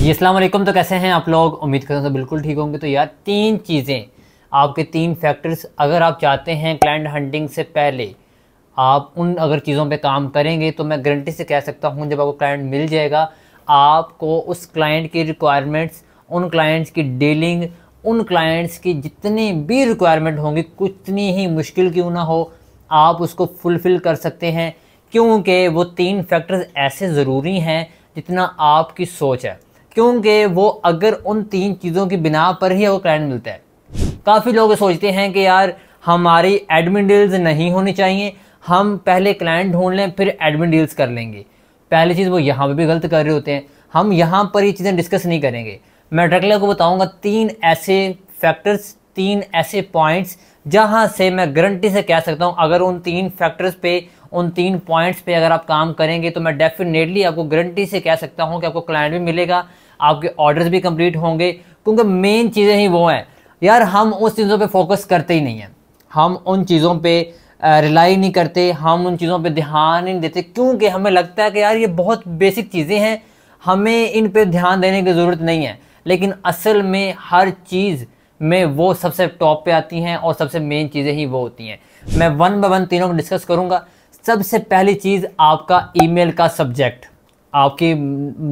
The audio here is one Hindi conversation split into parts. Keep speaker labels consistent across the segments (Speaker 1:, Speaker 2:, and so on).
Speaker 1: जी असलम तो कैसे हैं आप लोग उम्मीद करता हूँ बिल्कुल ठीक होंगे तो यार तीन चीज़ें आपके तीन फैक्टर्स अगर आप चाहते हैं क्लाइंट हंटिंग से पहले आप उन अगर चीज़ों पे काम करेंगे तो मैं गारंटी से कह सकता हूँ जब आपको क्लाइंट मिल जाएगा आपको उस क्लाइंट की रिक्वायरमेंट्स उन क्लाइंट्स की डीलिंग उन क्लाइंट्स की जितनी भी रिक्वायरमेंट होंगी कितनी ही मुश्किल क्यों ना हो आप उसको फुलफ़िल कर सकते हैं क्योंकि वो तीन फैक्टर्स ऐसे ज़रूरी हैं जितना आपकी सोच है क्योंकि वो अगर उन तीन चीज़ों की बिना पर ही वो क्लाइंट मिलता है काफ़ी लोग सोचते हैं कि यार हमारी एडमिन डील्स नहीं होनी चाहिए हम पहले क्लाइंट ढूंढ लें फिर एडमिन डील्स कर लेंगे पहली चीज़ वो यहाँ पर भी गलत कर रहे होते हैं हम यहाँ पर ये चीज़ें डिस्कस नहीं करेंगे मैं डकला को बताऊँगा तीन ऐसे फैक्टर्स तीन ऐसे पॉइंट्स जहाँ से मैं गारंटी से कह सकता हूँ अगर उन तीन फैक्टर्स पे उन तीन पॉइंट्स पे अगर आप काम करेंगे तो मैं डेफिनेटली आपको गारंटी से कह सकता हूँ कि आपको क्लाइंट भी मिलेगा आपके ऑर्डर्स भी कंप्लीट होंगे क्योंकि मेन चीज़ें ही वो हैं यार हम उस चीज़ों पे फोकस करते ही नहीं हैं हम उन चीज़ों पे रिलाई नहीं करते हम उन चीज़ों पे ध्यान नहीं देते क्योंकि हमें लगता है कि यार ये बहुत बेसिक चीज़ें हैं हमें इन पर ध्यान देने की ज़रूरत नहीं है लेकिन असल में हर चीज़ में वो सबसे टॉप पे आती हैं और सबसे मेन चीज़ें ही वो होती हैं मैं वन बाय वन तीनों को डिस्कस करूँगा सबसे पहली चीज़ आपका ईमेल का सब्जेक्ट आपकी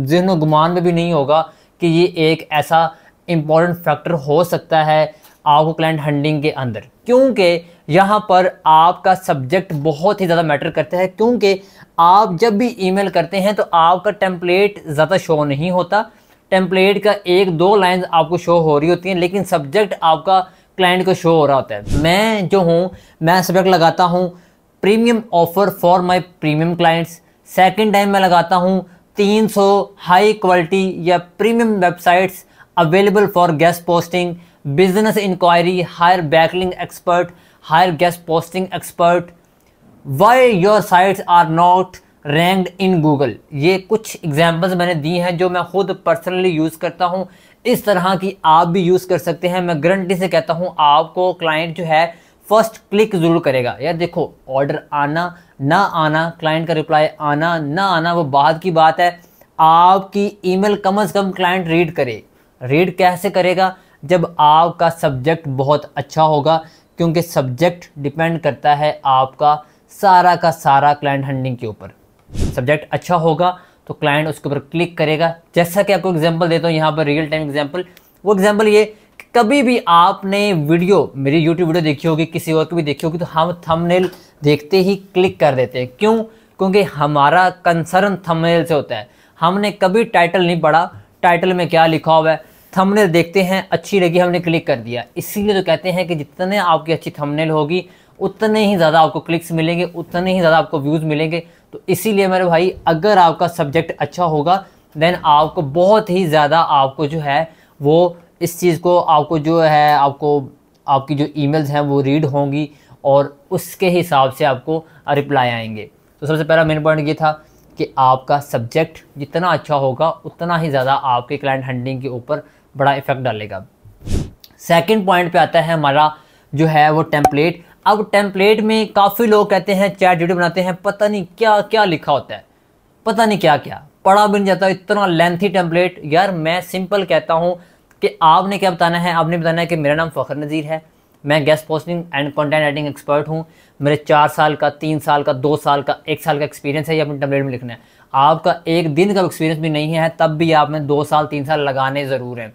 Speaker 1: जहन गुमान में भी नहीं होगा कि ये एक ऐसा इम्पॉर्टेंट फैक्टर हो सकता है आपको क्लाइंट हंडिंग के अंदर क्योंकि यहाँ पर आपका सब्जेक्ट बहुत ही ज़्यादा मैटर करता है क्योंकि आप जब भी ईमेल करते हैं तो आपका टेम्पलेट ज़्यादा शो नहीं होता टेम्पलेट का एक दो लाइंस आपको शो हो रही होती हैं लेकिन सब्जेक्ट आपका क्लाइंट को शो हो रहा होता है मैं जो हूँ मैं सब्जेक्ट लगाता हूँ premium offer for my premium clients second time मैं लगाता हूँ 300 हाई क्वालिटी या premium websites available for guest posting business inquiry hire backlink expert hire guest posting expert why your sites are not ranked in Google ये कुछ एग्जाम्पल्स मैंने दी हैं जो मैं खुद पर्सनली यूज़ करता हूँ इस तरह की आप भी यूज़ कर सकते हैं मैं गारंटी से कहता हूँ आपको क्लाइंट जो है फर्स्ट क्लिक ज़रूर करेगा यार देखो ऑर्डर आना ना आना क्लाइंट का रिप्लाई आना ना आना वो बाद की बात है आपकी email come as come client read करे रीड कैसे करेगा जब आपका सब्जेक्ट बहुत अच्छा होगा क्योंकि सब्जेक्ट डिपेंड करता है आपका सारा का सारा क्लाइंट हंडिंग के ऊपर सब्जेक्ट अच्छा होगा तो क्लाइंट उसके ऊपर क्लिक करेगा जैसा कि आपको एग्जांपल देता हूँ यहाँ पर रियल टाइम एग्जांपल वो एग्जांपल ये कभी भी आपने वीडियो मेरी यूट्यूब वीडियो देखी होगी किसी और की भी देखी होगी तो हम थंबनेल देखते ही क्लिक कर देते हैं क्यों क्योंकि हमारा कंसर्न थंबनेल से होता है हमने कभी टाइटल नहीं पढ़ा टाइटल में क्या लिखा हुआ है थंबनेल देखते हैं अच्छी लगी हमने क्लिक कर दिया इसीलिए तो कहते हैं कि जितने आपकी अच्छी थंबनेल होगी उतने ही ज़्यादा आपको क्लिक्स मिलेंगे उतने ही ज़्यादा आपको व्यूज़ मिलेंगे तो इसीलिए मेरे भाई अगर आपका सब्जेक्ट अच्छा होगा देन आपको बहुत ही ज़्यादा आपको जो है वो इस चीज़ को आपको जो है आपको आपकी जो ईमेल्स हैं वो रीड होंगी और उसके हिसाब से आपको रिप्लाई आएंगे तो सबसे पहला मेन पॉइंट ये था कि आपका सब्जेक्ट जितना अच्छा होगा उतना ही ज़्यादा आपके क्लाइंट हंडिंग के ऊपर बड़ा इफेक्ट डालेगा सेकंड पॉइंट पे आता है हमारा जो है वो टेम्पलेट अब टेम्पलेट में काफ़ी लोग कहते हैं चैट वीडियो बनाते हैं पता नहीं क्या क्या लिखा होता है पता नहीं क्या क्या पढ़ा भी नहीं जाता इतना लेंथी टेम्पलेट यार मैं सिंपल कहता हूँ कि आपने क्या बताना है आपने बताना है कि मेरा नाम फ़खर नज़ीर है मैं guest posting and content writing expert हूँ मेरे चार साल का तीन साल का दो साल का एक साल का एक्सपीरियंस है ये अपने टैबलेट में लिखना है आपका एक दिन का एक्सपीरियंस भी नहीं है तब भी आप में दो साल तीन साल लगाने ज़रूर हैं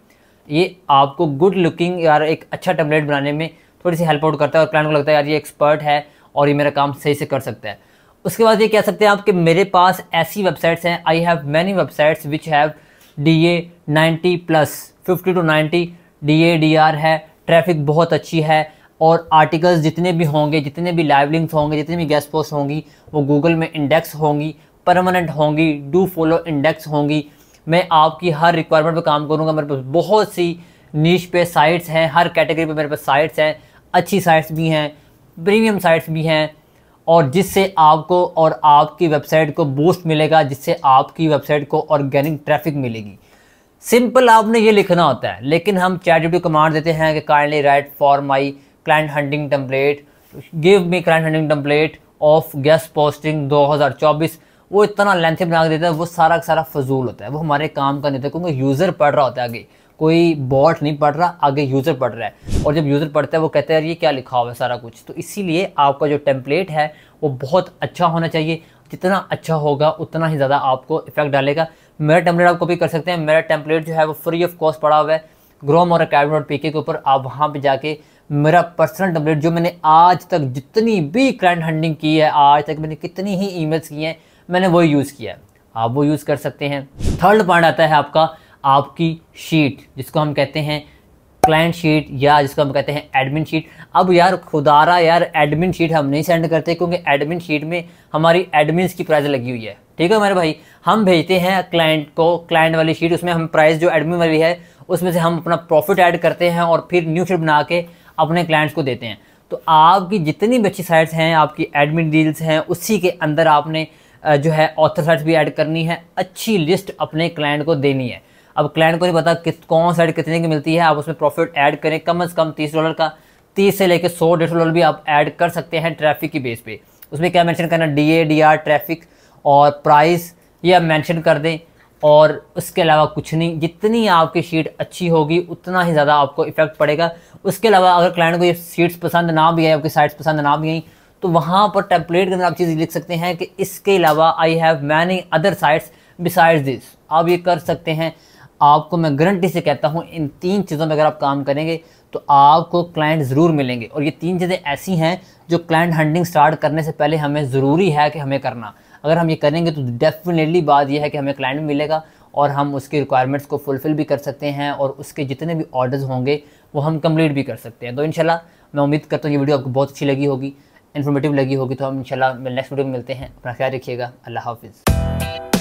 Speaker 1: ये आपको गुड लुकिंग यार एक अच्छा टैबलेट बनाने में थोड़ी सी हेल्प आउट करता है और क्लाइंट को लगता है यार ये एक्सपर्ट है और ये मेरा काम सही से कर सकता है उसके बाद ये कह सकते हैं आप कि मेरे पास ऐसी वेबसाइट्स हैं I have many websites which have D A ninety plus fifty two ninety D A D R है ट्रैफिक बहुत अच्छी है और आर्टिकल्स जितने भी होंगे जितने भी लाइव लिंक्स होंगे जितने भी गेस्ट पोस्ट होंगी वो गूगल में इंडेक्स होंगी परमानेंट होंगी डू फॉलो इंडेक्स होंगी मैं आपकी हर रिक्वायरमेंट पे काम करूँगा मेरे पास बहुत सी नीच पे साइट्स हैं हर कैटेगरी पे मेरे पास साइट्स हैं अच्छी साइट्स भी हैं प्रीमियम साइट्स भी हैं और जिससे आपको और आपकी वेबसाइट को बूस्ट मिलेगा जिससे आपकी वेबसाइट को ऑर्गेनिक ट्रैफिक मिलेगी सिंपल आपने ये लिखना होता है लेकिन हम चैट जी कमांड देते हैं कि kindly write for my client hunting template give me client hunting template of guest posting 2024 वो इतना लेंथी बना के देता है वो सारा का सारा फजूल होता है वो हमारे काम का नहीं होता क्योंकि यूज़र पढ़ रहा होता है आगे कोई बॉट नहीं पढ़ रहा आगे यूज़र पढ़ रहा है और जब यूज़र पढ़ता है वो कहते हैं ये क्या लिखा हुआ है सारा कुछ तो इसीलिए आपका जो टेम्पलेट है वो बहुत अच्छा होना चाहिए जितना अच्छा होगा उतना ही ज़्यादा आपको इफेक्ट डालेगा मेरा टेम्पलेट आप कॉपी कर सकते हैं मेरा टेम्पलेट जो है वो फ्री ऑफ कॉस्ट पड़ा हुआ है ग्रोम और अकेडमी डॉट पी के ऊपर आप वहाँ पर जाके मेरा पर्सनल टेम्पलेट जो मैंने आज तक जितनी भी क्लाइंट हंडिंग की है आज तक मैंने कितनी ही ईमेल्स की हैं मैंने वो यूज़ किया है आप वो यूज़ कर सकते हैं थर्ड पॉइंट आता है आपका आपकी शीट जिसको हम कहते हैं क्लाइंट शीट या जिसको हम कहते हैं एडमिन शीट अब यार खुदारा यार एडमिन शीट हम नहीं सेंड करते क्योंकि एडमिन शीट में हमारी एडमिन की प्राइस लगी हुई है ठीक है मेरे भाई हम भेजते हैं क्लाइंट को क्लाइंट वाली शीट उसमें हम प्राइस जो एडमिन वाली है उसमें से हम अपना प्रॉफिट ऐड करते हैं और फिर न्यू शीट बना के अपने क्लाइंट्स को देते हैं तो आपकी जितनी भी अच्छी साइट्स हैं आपकी एडमिन डील्स हैं उसी के अंदर आपने जो है ऑथर साइट्स भी ऐड करनी है अच्छी लिस्ट अपने क्लाइंट को देनी है अब क्लाइंट को नहीं पता कि कौन साइड कितने की मिलती है आप उसमें प्रॉफिट ऐड करें कम से कम तीस डॉलर का तीस से लेकर सौ डेढ़ सौ डॉलर भी आप ऐड कर सकते हैं ट्रैफिक की बेस पे उसमें क्या मैंशन करना D A D R traffic और प्राइस ये आप मैंशन कर दें और उसके अलावा कुछ नहीं जितनी आपकी शीट अच्छी होगी उतना ही ज़्यादा आपको इफेक्ट पड़ेगा उसके अलावा अगर क्लाइंट को ये शीट्स पसंद ना भी आई आपकी साइट्स पसंद ना भी आई तो वहाँ पर टेम्पलेट के अंदर आप चीज़ लिख सकते हैं कि इसके अलावा I have many other sites besides this आप ये कर सकते हैं आपको मैं गारंटी से कहता हूँ इन तीन चीज़ों में अगर आप काम करेंगे तो आपको क्लाइंट ज़रूर मिलेंगे और ये तीन चीज़ें ऐसी हैं जो क्लाइंट हंडिंग स्टार्ट करने से पहले हमें ज़रूरी है कि हमें करना अगर हम ये करेंगे तो डेफिनेटली बात यह है कि हमें क्लाइंट मिलेगा और हम उसकी रिक्वायरमेंट्स को फुलफ़िल भी कर सकते हैं और उसके जितने भी ऑर्डर्स होंगे वो हम कंप्लीट भी कर सकते हैं तो इनशाला मैं उम्मीद करता हूँ ये वीडियो आपको बहुत अच्छी लगी होगी इन्फॉर्मेटिव लगी होगी तो हम इनशाला नेक्स्ट वीडियो में मिलते हैं अपना ख्याल रखिएगा अल्लाह हाफिज़